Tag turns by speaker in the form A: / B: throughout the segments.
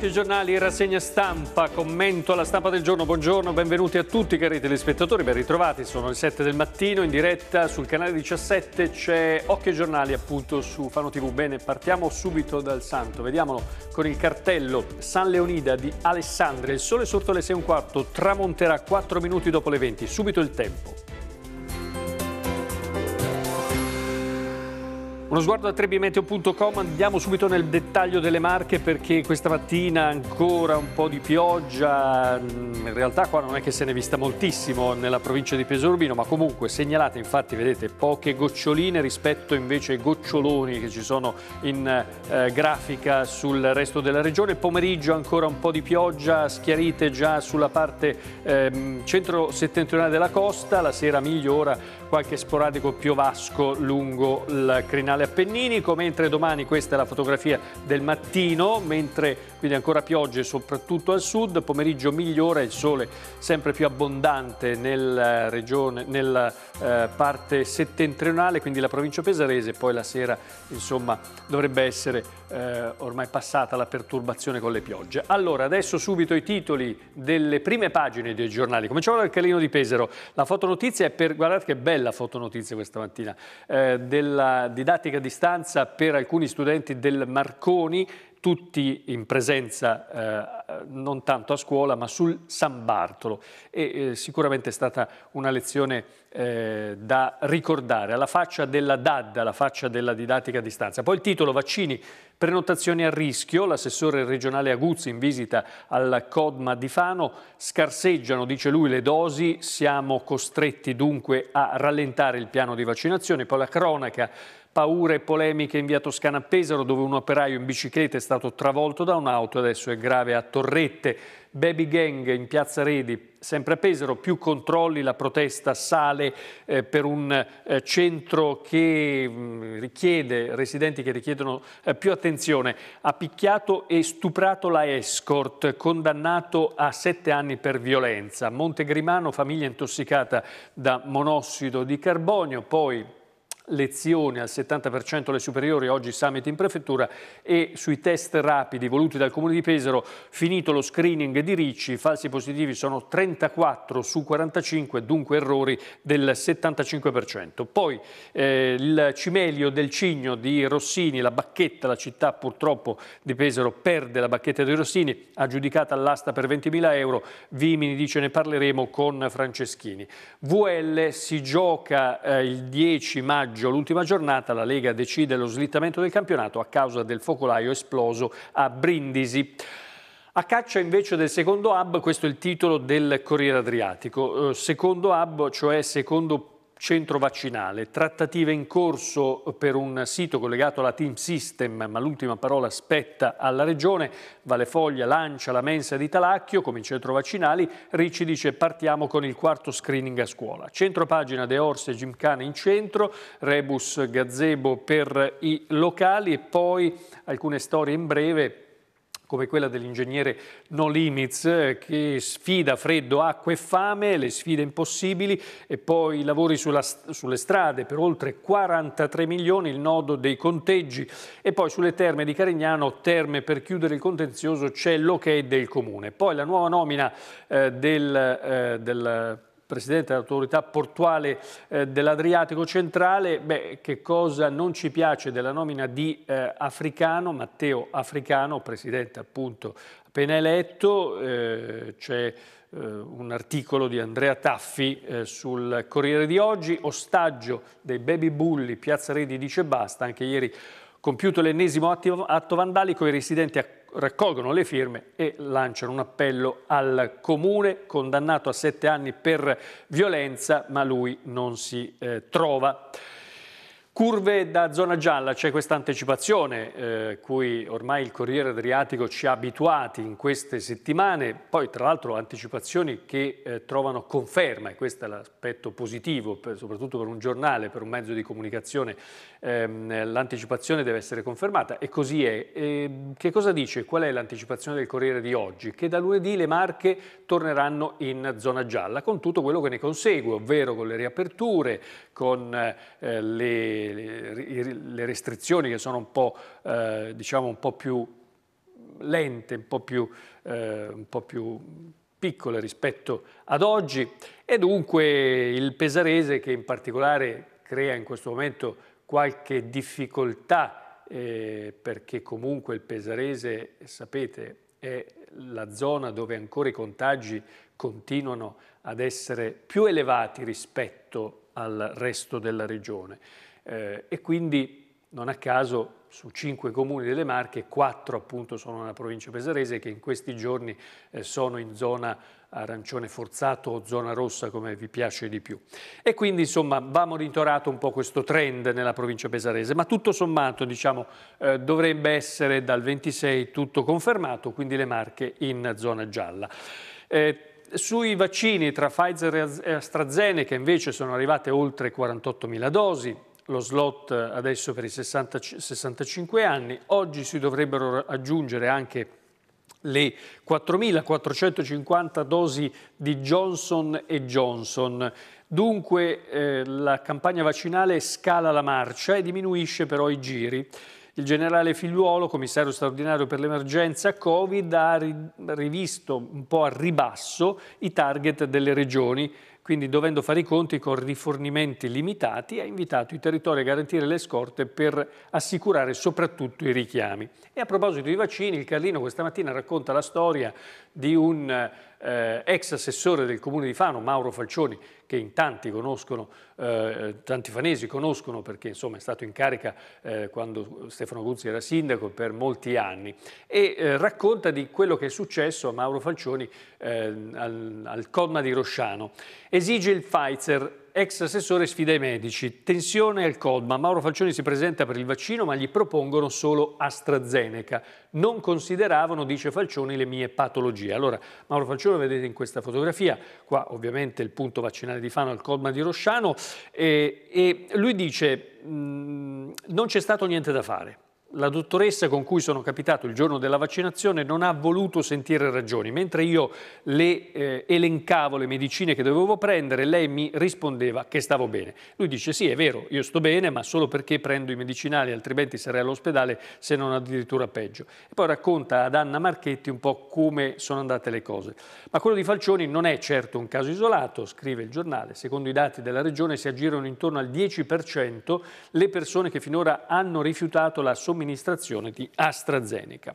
A: blocco giornali rassegna stampa, commento alla stampa del giorno, buongiorno, benvenuti a tutti cari telespettatori, ben ritrovati, sono le 7 del mattino, in diretta sul canale 17 c'è Occhio Giornali appunto su Fano TV, bene partiamo subito dal santo, vediamolo con il cartello San Leonida di Alessandria, il sole sotto le 6 e un quarto, tramonterà 4 minuti dopo le 20, subito il tempo. Uno sguardo a trebimeteo.com, andiamo subito nel dettaglio delle marche perché questa mattina ancora un po' di pioggia, mm, in realtà qua non è che se ne è vista moltissimo nella provincia di Pesorbino, ma comunque segnalate infatti vedete poche goccioline rispetto invece ai goccioloni che ci sono in eh, grafica sul resto della regione, pomeriggio ancora un po' di pioggia schiarite già sulla parte eh, centro-settentrionale della costa, la sera migliora qualche sporadico piovasco lungo il crinale Comunale Appenninico, mentre domani questa è la fotografia del mattino, mentre quindi ancora piogge soprattutto al sud, pomeriggio migliore, il sole sempre più abbondante nella, eh, regione, nella eh, parte settentrionale, quindi la provincia pesarese, poi la sera insomma dovrebbe essere eh, ormai passata la perturbazione con le piogge. Allora, adesso subito i titoli delle prime pagine dei giornali. Cominciamo dal Calino di Pesaro. La fotonotizia è per, guardate che bella fotonotizia questa mattina, eh, della didattica a distanza per alcuni studenti del Marconi tutti in presenza eh, non tanto a scuola ma sul San Bartolo e eh, sicuramente è stata una lezione eh, da ricordare alla faccia della DAD, alla faccia della didattica a distanza. Poi il titolo vaccini, prenotazioni a rischio, l'assessore regionale Aguzzi in visita al Codma di Fano, scarseggiano, dice lui, le dosi, siamo costretti dunque a rallentare il piano di vaccinazione, poi la cronaca Paure e polemiche in via Toscana a Pesaro dove un operaio in bicicletta è stato travolto da un'auto e adesso è grave a Torrette. Baby Gang in piazza Redi, sempre a Pesaro, più controlli, la protesta sale eh, per un eh, centro che mh, mm, richiede, residenti che richiedono eh, più attenzione. Ha picchiato e stuprato la escort, condannato a sette anni per violenza. Montegrimano, famiglia intossicata da monossido di carbonio, poi lezione al 70% alle superiori, oggi summit in prefettura e sui test rapidi voluti dal Comune di Pesaro, finito lo screening di Ricci, i falsi positivi sono 34 su 45, dunque errori del 75%. Poi eh, il cimelio del Cigno di Rossini, la bacchetta, la città purtroppo di Pesaro perde la bacchetta di Rossini, aggiudicata all'asta per 20.000 euro, Vimini dice ne parleremo con Franceschini. VL si gioca eh, il 10 maggio maggio, l'ultima giornata, la Lega decide lo slittamento del campionato a causa del focolaio esploso a Brindisi. A caccia invece del secondo hub, questo è il titolo del Corriere Adriatico, eh, secondo hub, cioè secondo centro vaccinale, trattative in corso per un sito collegato alla Team System, ma l'ultima parola spetta alla Regione, Valefoglia, Lancia, La Mensa di Talacchio, come centro vaccinali, Ricci dice partiamo con il quarto screening a scuola. Centro pagina De Orse e Gimcana in centro, Rebus Gazebo per i locali e poi alcune storie in breve come quella dell'ingegnere No Limits eh, che sfida freddo, acqua e fame, le sfide impossibili e poi i lavori sulla, sulle strade per oltre 43 milioni, il nodo dei conteggi e poi sulle terme di Carignano, terme per chiudere il contenzioso, c'è l'ok del comune. Poi la nuova nomina eh, del, eh, del presidente dell'autorità portuale eh, dell'Adriatico centrale, beh, che cosa non ci piace della nomina di eh, Africano, Matteo Africano, presidente appunto appena eletto, eh, c'è eh, un articolo di Andrea Taffi eh, sul Corriere di oggi, ostaggio dei baby bulli, Piazza Redi dice basta, anche ieri Compiuto l'ennesimo atto vandalico, i residenti raccolgono le firme e lanciano un appello al comune condannato a sette anni per violenza, ma lui non si eh, trova. Curve da zona gialla, c'è questa anticipazione eh, cui ormai il Corriere Adriatico ci ha abituati in queste settimane, poi tra l'altro anticipazioni che eh, trovano conferma e questo è l'aspetto positivo, per, soprattutto per un giornale, per un mezzo di comunicazione, ehm, l'anticipazione deve essere confermata e così è. E, ehm, che cosa dice? Qual è l'anticipazione del Corriere di oggi? Che da lunedì le Marche torneranno in zona gialla con tutto quello che ne consegue, ovvero con le riaperture, con eh, le le, restrizioni che sono un po', eh, diciamo un po più lente, un po' più, eh, un po più piccole rispetto ad oggi e dunque il pesarese che in particolare crea in questo momento qualche difficoltà eh, perché comunque il pesarese, sapete, è la zona dove ancora i contagi continuano ad essere più elevati rispetto al resto della regione eh, e quindi non a caso su cinque comuni delle Marche, quattro appunto sono nella provincia pesarese che in questi giorni eh, sono in zona arancione forzato o zona rossa come vi piace di più. E quindi insomma va monitorato un po' questo trend nella provincia pesarese, ma tutto sommato diciamo eh, dovrebbe essere dal 26 tutto confermato, quindi le Marche in zona gialla. Eh, sui vaccini tra Pfizer e AstraZeneca invece sono arrivate oltre 48.000 dosi, lo slot adesso per i 60, 65 anni, oggi si dovrebbero aggiungere anche le 4.450 dosi di Johnson Johnson. Dunque eh, la campagna vaccinale scala la marcia e diminuisce però i giri. Il generale Figliuolo, commissario straordinario per l'emergenza Covid, ha rivisto un po' a ribasso i target delle regioni quindi dovendo fare i conti con rifornimenti limitati, ha invitato i territori a garantire le scorte per assicurare soprattutto i richiami. E a proposito di vaccini, il Carlino questa mattina racconta la storia di un eh, ex assessore del comune di Fano, Mauro Falcioni, che in tanti conoscono, eh, eh tanti fanesi conoscono perché insomma è stato in carica eh, quando Stefano Guzzi era sindaco per molti anni e eh, racconta di quello che è successo a Mauro Falcioni eh, al, al Colma di Rosciano. Esige il Pfizer ex assessore sfida i medici. Tensione al Colma. Mauro Falcioni si presenta per il vaccino ma gli propongono solo AstraZeneca. Non consideravano, dice Falcioni, le mie patologie. Allora, Mauro Falcioni vedete in questa fotografia, qua ovviamente il punto vaccinale di Fano al Colma di Rosciano, e, e lui dice mm, non c'è stato niente da fare. La dottoressa con cui sono capitato il giorno della vaccinazione non ha voluto sentire ragioni. Mentre io le eh, elencavo le medicine che dovevo prendere, lei mi rispondeva che stavo bene. Lui dice sì, è vero, io sto bene, ma solo perché prendo i medicinali, altrimenti sarei all'ospedale, se non addirittura peggio. E poi racconta ad Anna Marchetti un po' come sono andate le cose. Ma quello di Falcioni non è certo un caso isolato, scrive il giornale. Secondo i dati della regione si aggirano intorno al 10% le persone che finora hanno rifiutato la somministrazione somministrazione di AstraZeneca.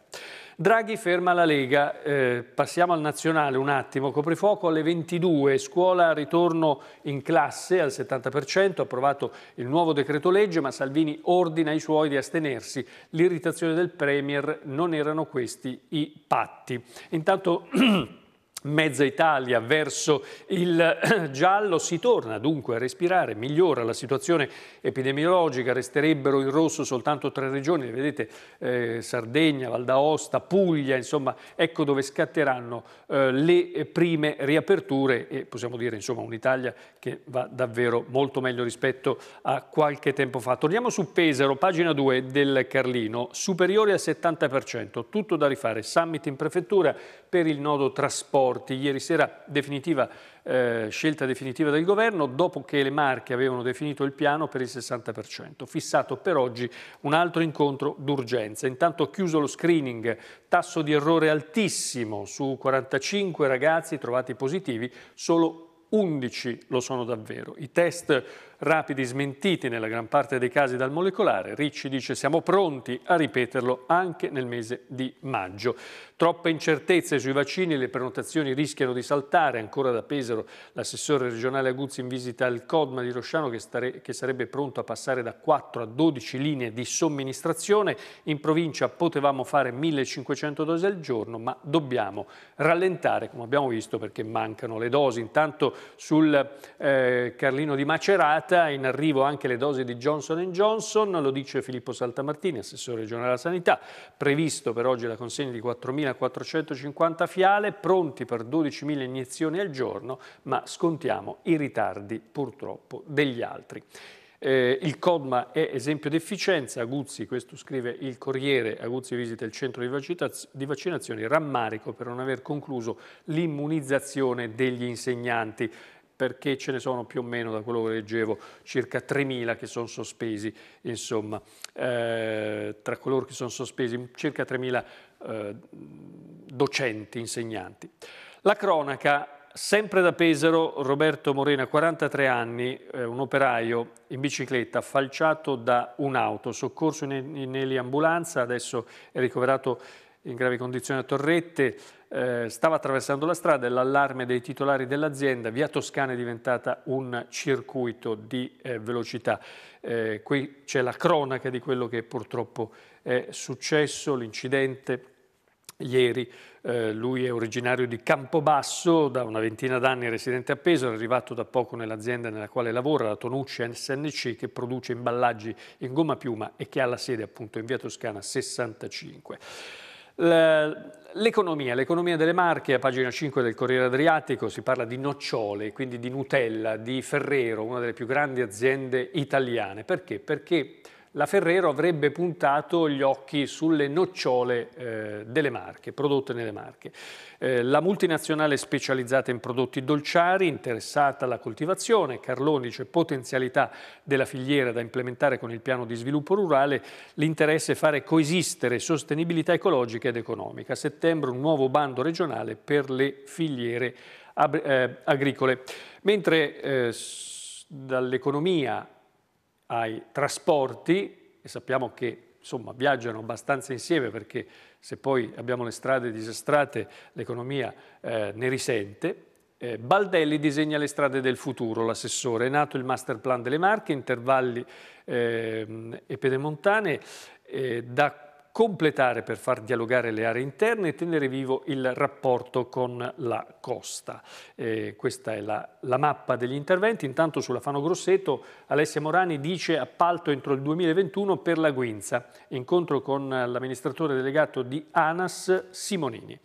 A: Draghi ferma la Lega, eh, passiamo al nazionale un attimo, coprifuoco alle 22, scuola ritorno in classe al 70%, approvato il nuovo decreto legge, ma Salvini ordina ai suoi di astenersi, l'irritazione del Premier non erano questi i patti. Intanto mezza Italia verso il giallo, si torna dunque a respirare, migliora la situazione epidemiologica, resterebbero in rosso soltanto tre regioni, vedete eh, Sardegna, Val d'Aosta, Puglia, insomma ecco dove scatteranno eh, le prime riaperture e possiamo dire insomma un'Italia che va davvero molto meglio rispetto a qualche tempo fa. Torniamo su Pesaro, pagina 2 del Carlino, superiore al 70%, tutto da rifare, summit in prefettura per il nodo trasporto morti, ieri sera definitiva, eh, scelta definitiva del governo, dopo che le Marche avevano definito il piano per il 60%, fissato per oggi un altro incontro d'urgenza. Intanto chiuso lo screening, tasso di errore altissimo, su 45 ragazzi trovati positivi, solo 11 lo sono davvero. I test rapidi smentiti nella gran parte dei casi dal molecolare, Ricci dice siamo pronti a ripeterlo anche nel mese di maggio. Troppe incertezze sui vaccini, le prenotazioni rischiano di saltare, ancora da Pesaro l'assessore regionale Aguzzi in visita al CODMA di Rosciano che, stare, che sarebbe pronto a passare da 4 a 12 linee di somministrazione, in provincia potevamo fare 1500 dosi al giorno ma dobbiamo rallentare come abbiamo visto perché mancano le dosi. Intanto sul eh, Carlino di Macerati limitata, in arrivo anche le dosi di Johnson Johnson, lo dice Filippo Saltamartini, assessore regionale alla sanità, previsto per oggi la consegna di 4.450 fiale, pronti per 12.000 iniezioni al giorno, ma scontiamo i ritardi purtroppo degli altri. Eh, il CODMA è esempio di efficienza, Aguzzi, questo scrive il Corriere, Aguzzi visita il centro di, vaccinazione, rammarico per non aver concluso l'immunizzazione degli insegnanti perché ce ne sono più o meno, da quello che leggevo, circa 3.000 che sono sospesi, insomma, eh, tra coloro che sono sospesi, circa 3.000 eh, docenti, insegnanti. La cronaca, sempre da Pesaro, Roberto Morena, 43 anni, eh, un operaio in bicicletta, falciato da un'auto, soccorso in, in eliambulanza, adesso è ricoverato in gravi condizioni a Torrette, eh, stava attraversando la strada e l'allarme dei titolari dell'azienda, via Toscana è diventata un circuito di eh, velocità. Eh, qui c'è la cronaca di quello che purtroppo è successo, l'incidente ieri. Eh, lui è originario di Campobasso, da una ventina d'anni residente a Pesaro, è arrivato da poco nell'azienda nella quale lavora, la Tonucci SNC, che produce imballaggi in gomma piuma e che ha la sede appunto in via Toscana 65. L'economia, l'economia delle Marche, a pagina 5 del Corriere Adriatico si parla di nocciole, quindi di Nutella, di Ferrero, una delle più grandi aziende italiane. Perché? Perché la Ferrero avrebbe puntato gli occhi sulle nocciole eh, delle marche, prodotte nelle marche. Eh, la multinazionale specializzata in prodotti dolciari, interessata alla coltivazione, Carloni dice potenzialità della filiera da implementare con il piano di sviluppo rurale, l'interesse è fare coesistere sostenibilità ecologica ed economica. A settembre un nuovo bando regionale per le filiere eh, agricole. Mentre eh, dall'economia ai trasporti, e sappiamo che insomma, viaggiano abbastanza insieme perché se poi abbiamo le strade disastrate l'economia eh, ne risente. Eh, Baldelli disegna le strade del futuro, l'assessore. È nato il master plan delle Marche, intervalli eh, e pedemontane. Eh, da completare per far dialogare le aree interne e tenere vivo il rapporto con la costa. Eh, questa è la, la, mappa degli interventi. Intanto sulla Fano Grosseto Alessia Morani dice appalto entro il 2021 per la Guinza, incontro con l'amministratore delegato di ANAS Simonini.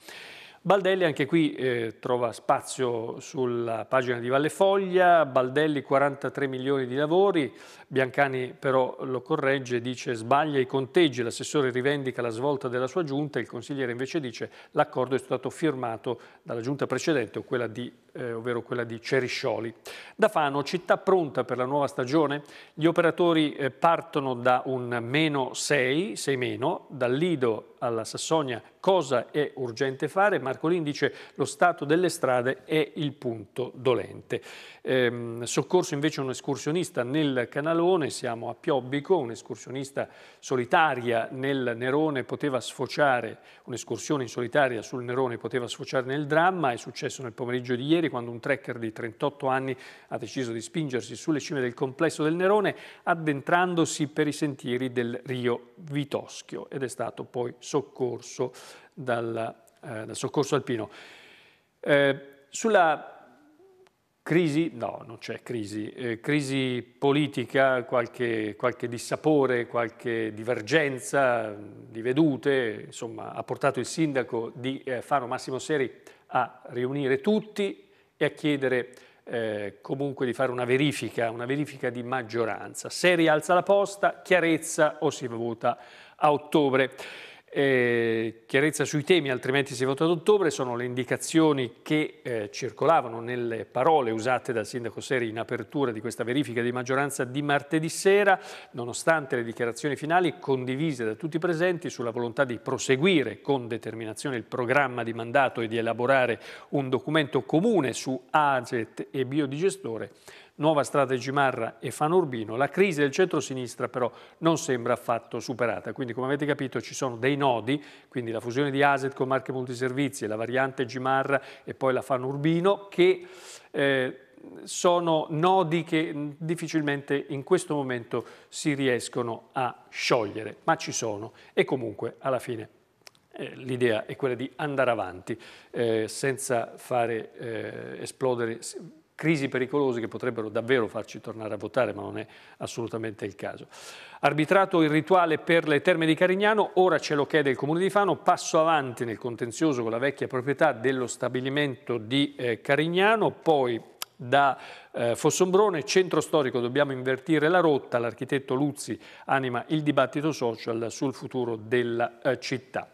A: Baldelli anche qui eh, trova spazio sulla pagina di Vallefoglia, Baldelli 43 milioni di lavori, Biancani però lo corregge e dice sbaglia i conteggi, l'assessore rivendica la svolta della sua giunta, il consigliere invece dice l'accordo è stato firmato dalla giunta precedente, quella di, eh, ovvero quella di Ceriscioli. Da Fano, città pronta per la nuova stagione, gli operatori eh, partono da un meno 6, 6 meno, dal Lido alla Sassonia cosa è urgente fare, Marcolin dice lo stato delle strade è il punto dolente. Ehm, soccorso invece un escursionista nel Canalone, siamo a Piobbico, un'escursionista solitaria nel Nerone poteva sfociare, un'escursione in solitaria sul Nerone poteva sfociare nel dramma, è successo nel pomeriggio di ieri quando un trekker di 38 anni ha deciso di spingersi sulle cime del complesso del Nerone addentrandosi per i sentieri del Rio Vitoschio ed è stato poi soccorso soccorso, dal, eh, dal soccorso alpino. Eh, sulla crisi, no, non c'è crisi, eh, crisi politica, qualche, qualche, dissapore, qualche divergenza di vedute, insomma, ha portato il sindaco di eh, Fano Massimo Seri a riunire tutti e a chiedere eh, comunque di fare una verifica, una verifica di maggioranza. Seri alza la posta, chiarezza o si vota a ottobre. Eh, chiarezza sui temi, altrimenti si vota ad ottobre, sono le indicazioni che eh, circolavano nelle parole usate dal sindaco Seri in apertura di questa verifica di maggioranza di martedì sera, nonostante le dichiarazioni finali condivise da tutti i presenti sulla volontà di proseguire con determinazione il programma di mandato e di elaborare un documento comune su AGET e biodigestore, nuova strada di Gimarra e Urbino, la crisi del centro-sinistra però non sembra affatto superata. Quindi come avete capito ci sono dei nodi, quindi la fusione di Aset con Marche Multiservizi, la variante Gimarra e poi la Urbino, che... Eh, sono nodi che mm, difficilmente in questo momento si riescono a sciogliere, ma ci sono e comunque alla fine eh, l'idea è quella di andare avanti eh, senza fare eh, esplodere crisi pericolose che potrebbero davvero farci tornare a votare, ma non è assolutamente il caso. Arbitrato il rituale per le terme di Carignano, ora ce lo chiede il Comune di Fano, passo avanti nel contenzioso con la vecchia proprietà dello stabilimento di eh, Carignano, poi da eh, Fossombrone, centro storico, dobbiamo invertire la rotta, l'architetto Luzzi anima il dibattito social sul futuro della eh, città.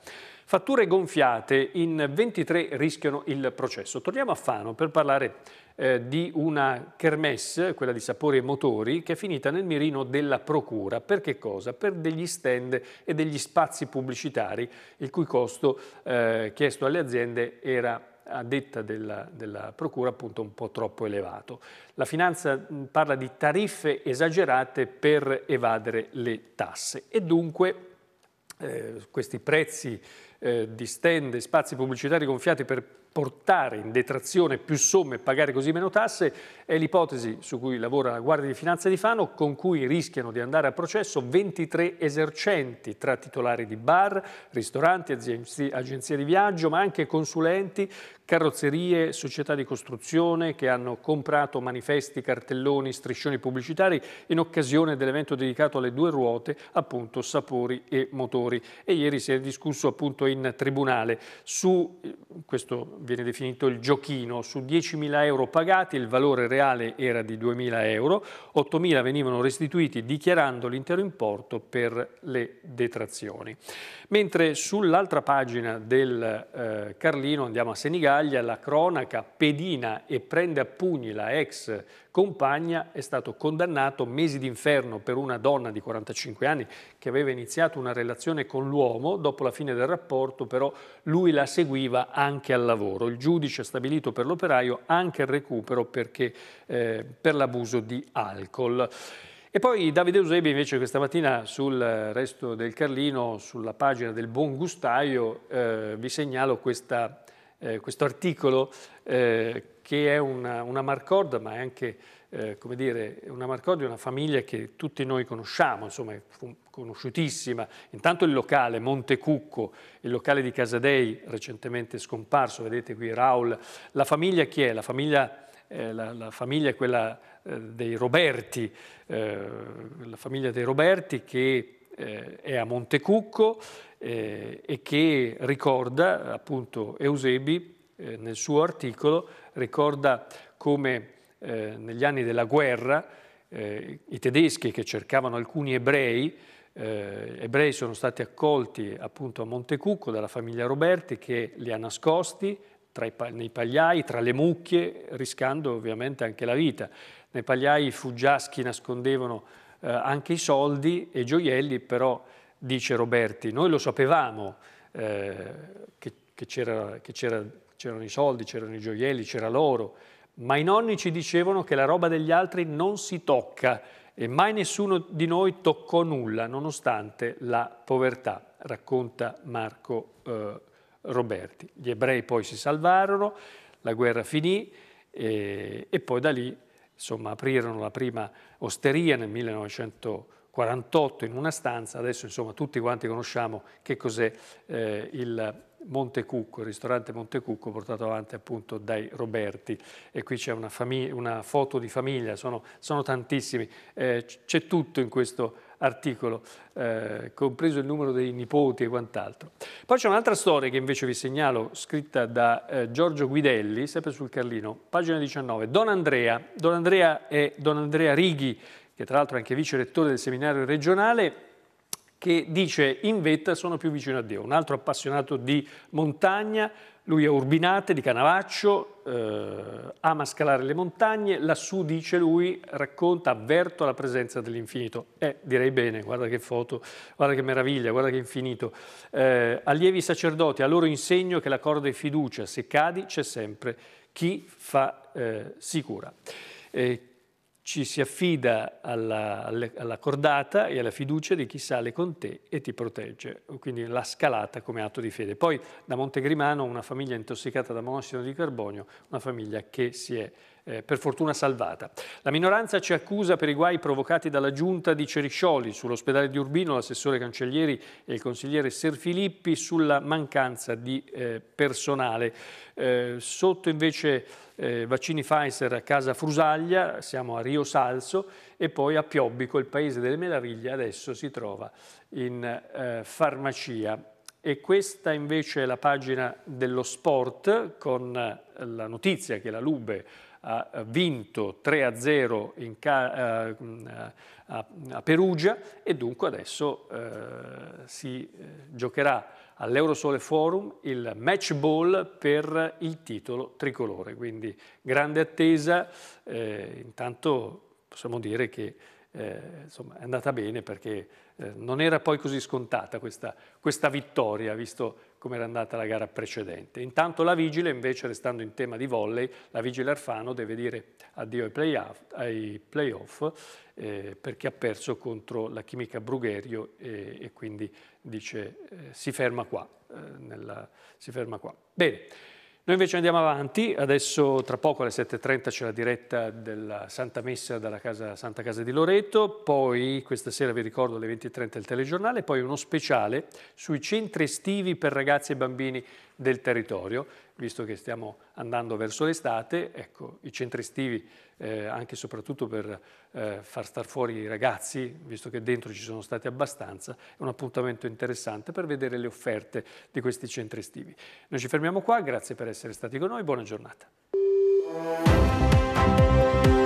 A: Fatture gonfiate, in 23 rischiano il processo. Torniamo a Fano per parlare eh, di una kermesse, quella di sapori e motori, che è finita nel mirino della Procura. Per che cosa? Per degli stand e degli spazi pubblicitari, il cui costo eh, chiesto alle aziende era a detta della, della, Procura appunto un po' troppo elevato. La finanza parla di tariffe esagerate per evadere le tasse e dunque eh, questi prezzi eh, di stand, spazi pubblicitari gonfiati per portare in detrazione più somme e pagare così meno tasse è l'ipotesi su cui lavora la Guardia di Finanza di Fano con cui rischiano di andare a processo 23 esercenti tra titolari di bar, ristoranti, agenzie di viaggio ma anche consulenti carrozzerie, società di costruzione che hanno comprato manifesti, cartelloni, striscioni pubblicitari in occasione dell'evento dedicato alle due ruote, appunto sapori e motori. E ieri si è discusso appunto in tribunale su, eh, questo viene definito il giochino, su 10.000 euro pagati il valore reale era di 2.000 euro, 8.000 venivano restituiti dichiarando l'intero importo per le detrazioni. Mentre sull'altra pagina del eh, Carlino andiamo a Senigallia, Italia la cronaca pedina e prende a pugni la ex compagna è stato condannato mesi d'inferno per una donna di 45 anni che aveva iniziato una relazione con l'uomo, dopo la fine del rapporto però lui la seguiva anche al lavoro. Il giudice ha stabilito per l'operaio anche il recupero perché, eh, per l'abuso di alcol. E poi Davide Eusebi invece questa mattina sul resto del Carlino, sulla pagina del Buon Gustaio, eh, vi segnalo questa eh, questo articolo eh, che è una, una marcorda, ma è anche eh, come dire, una marcorda di una famiglia che tutti noi conosciamo, insomma è conosciutissima. Intanto il locale Montecucco, il locale di Casadei, recentemente scomparso, vedete qui Raul. La famiglia chi è? La famiglia, eh, la, la famiglia è quella eh, dei Roberti, eh, la famiglia dei Roberti che eh, è a Montecucco eh, e che ricorda, appunto Eusebi eh, nel suo articolo, ricorda come eh, negli anni della guerra eh, i tedeschi che cercavano alcuni ebrei eh, ebrei sono stati accolti appunto a Montecucco dalla famiglia Roberti che li ha nascosti i, nei pagliai, tra le mucche, rischiando ovviamente anche la vita. Nei pagliai i fuggiaschi nascondevano eh, anche i soldi e i gioielli, però, dice Roberti, noi lo sapevamo eh, che, che c'erano i soldi, c'erano i gioielli, c'era l'oro, ma i nonni ci dicevano che la roba degli altri non si tocca e mai nessuno di noi toccò nulla nonostante la povertà, racconta Marco eh, Roberti. Gli ebrei poi si salvarono, la guerra finì e, eh, e poi da lì insomma, aprirono la prima osteria nel 1948 in una stanza, adesso insomma, tutti quanti conosciamo che cos'è eh, il Cucco, il ristorante Monte Cucco portato avanti appunto dai Roberti e qui c'è una, una, foto di famiglia, sono, sono tantissimi, eh, c'è tutto in questo articolo, eh, compreso il numero dei nipoti e quant'altro. Poi c'è un'altra storia che invece vi segnalo, scritta da eh, Giorgio Guidelli, sempre sul Carlino, pagina 19. Don Andrea, Don Andrea è Don Andrea Righi, che tra l'altro è anche vice rettore del seminario regionale, che dice in vetta sono più vicino a Dio, un altro appassionato di montagna, lui è Urbinate di Canavaccio, eh, ama scalare le montagne, lassù dice lui, racconta, avverto la presenza dell'infinito. Eh, direi bene, guarda che foto, guarda che meraviglia, guarda che infinito. Eh, allievi sacerdoti, a loro insegno che la corda è fiducia, se cadi c'è sempre chi fa eh, sicura. Eh, ci si affida alla, alla, cordata e alla fiducia di chi sale con te e ti protegge, quindi la scalata come atto di fede. Poi da Montegrimano una famiglia intossicata da monossido di carbonio, una famiglia che si è eh, per fortuna salvata. La minoranza ci accusa per i guai provocati dalla giunta di Ceriscioli sull'ospedale di Urbino, l'assessore Cancellieri e il consigliere Serfilippi sulla mancanza di eh, personale. Eh, sotto invece eh, vaccini Pfizer a Casa Frusaglia, siamo a Rio Salso e poi a Piobbico, il paese delle meraviglie, adesso si trova in eh, farmacia. E questa invece è la pagina dello sport con eh, la notizia che la Lube ha vinto 3-0 eh, a, Perugia e dunque adesso eh, si eh, giocherà all'Eurosole Forum il match ball per il titolo tricolore, quindi grande attesa, eh, intanto possiamo dire che eh, insomma, è andata bene perché eh, non era poi così scontata questa, questa vittoria, visto come era andata la gara precedente. Intanto la Vigile, invece, restando in tema di volley, la Vigile Arfano deve dire addio ai playoff, ai playoff eh, perché ha perso contro la Chimica Brugherio e, e quindi dice eh, si ferma qua. Eh, nella, si ferma qua. Bene. Noi invece andiamo avanti, adesso tra poco alle 7.30 c'è la diretta della Santa Messa dalla casa, Santa Casa di Loreto, poi questa sera vi ricordo alle 20.30 il telegiornale, poi uno speciale sui centri estivi per ragazzi e bambini del territorio visto che stiamo andando verso l'estate, ecco, i centri estivi, eh, anche e soprattutto per eh, far star fuori i ragazzi, visto che dentro ci sono stati abbastanza, è un appuntamento interessante per vedere le offerte di questi centri estivi. Noi ci fermiamo qua, grazie per essere stati con noi, buona giornata.